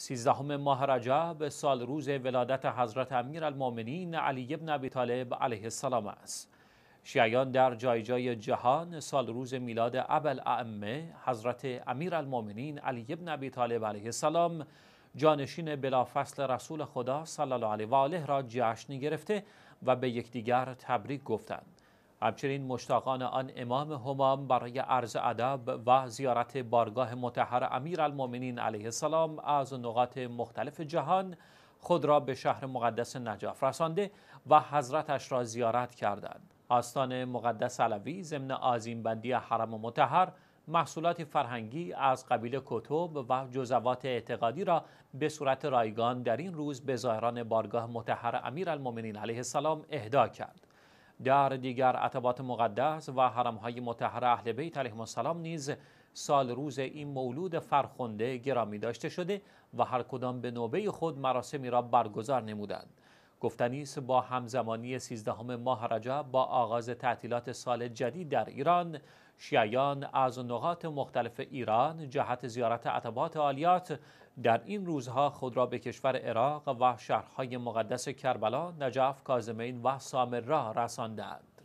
سیزدهم ماه رجب سال روز ولادت حضرت امیر المومنین علی ابن ابی طالب علیه السلام است شیعیان در جای جای جهان سال روز میلاد ابل اعمه حضرت امیر المومنین علی ابن ابی طالب علیه السلام جانشین بلافصل رسول خدا صلی الله علیه و آله را جشن گرفته و به یکدیگر تبریک گفتند همچنین مشتاقان آن امام همام برای عرض ادب و زیارت بارگاه متحر امیرالمؤمنین علیه السلام از نقاط مختلف جهان خود را به شهر مقدس نجاف رسانده و حضرتش را زیارت کردند. آستان مقدس علوی ضمن بندی حرم متحر محصولات فرهنگی از قبیل کتب و جزوات اعتقادی را به صورت رایگان در این روز به ظاهران بارگاه متحر امیرالمؤمنین علیه السلام اهدا کرد. در دیگر عتبات مقدس و حرمهای متحر اهل بیت علیهم السلام نیز سال روز این مولود فرخنده گرامی داشته شده و هر کدام به نوبه خود مراسمی را برگزار نمودند گفتنی است با همزمانی 13 ماه رجب با آغاز تعطیلات سال جدید در ایران شیعیان از نقاط مختلف ایران جهت زیارت عتبات عالیات در این روزها خود را به کشور عراق و شهرهای مقدس کربلا، نجف، کازمین و سامرا رساندند.